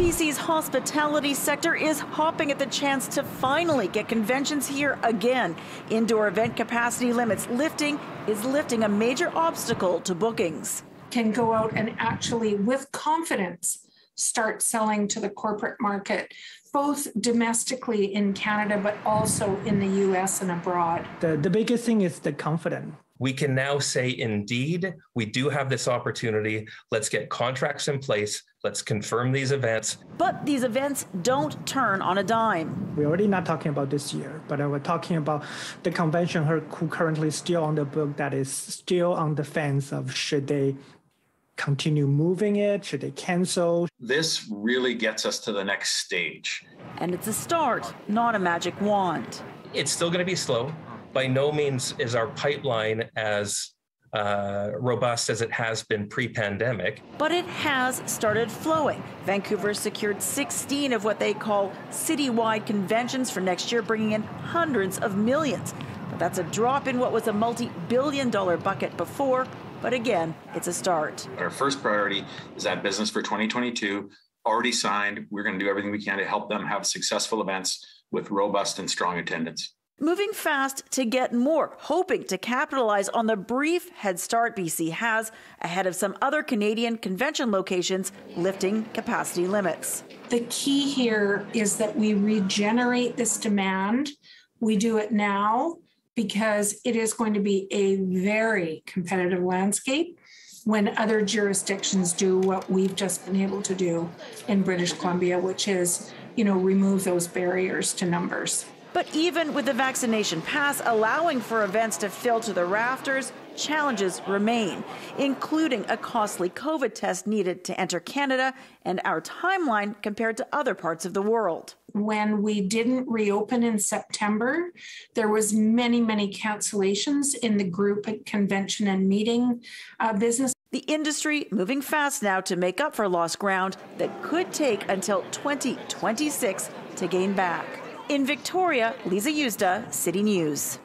BC's hospitality sector is hopping at the chance to finally get conventions here again. Indoor event capacity limits lifting is lifting a major obstacle to bookings. Can go out and actually, with confidence, start selling to the corporate market, both domestically in Canada, but also in the US and abroad? The, the biggest thing is the confidence. We can now say, indeed, we do have this opportunity. Let's get contracts in place. Let's confirm these events. But these events don't turn on a dime. We're already not talking about this year, but we're talking about the convention who currently still on the book that is still on the fence of should they continue moving it? Should they cancel? This really gets us to the next stage. And it's a start, not a magic wand. It's still going to be slow. By no means is our pipeline as uh, robust as it has been pre pandemic. But it has started flowing. Vancouver secured 16 of what they call citywide conventions for next year, bringing in hundreds of millions. But that's a drop in what was a multi billion dollar bucket before but again, it's a start. Our first priority is that business for 2022 already signed. We're going to do everything we can to help them have successful events with robust and strong attendance. Moving fast to get more, hoping to capitalize on the brief head start BC has ahead of some other Canadian convention locations lifting capacity limits. The key here is that we regenerate this demand. We do it now because it is going to be a very competitive landscape when other jurisdictions do what we've just been able to do in British Columbia, which is, you know, remove those barriers to numbers. But even with the vaccination pass allowing for events to fill to the rafters, challenges remain, including a costly COVID test needed to enter Canada and our timeline compared to other parts of the world when we didn't reopen in September, there was many, many cancellations in the group convention and meeting uh, business. The industry moving fast now to make up for lost ground that could take until 2026 to gain back. In Victoria, Lisa Yuzda, City News.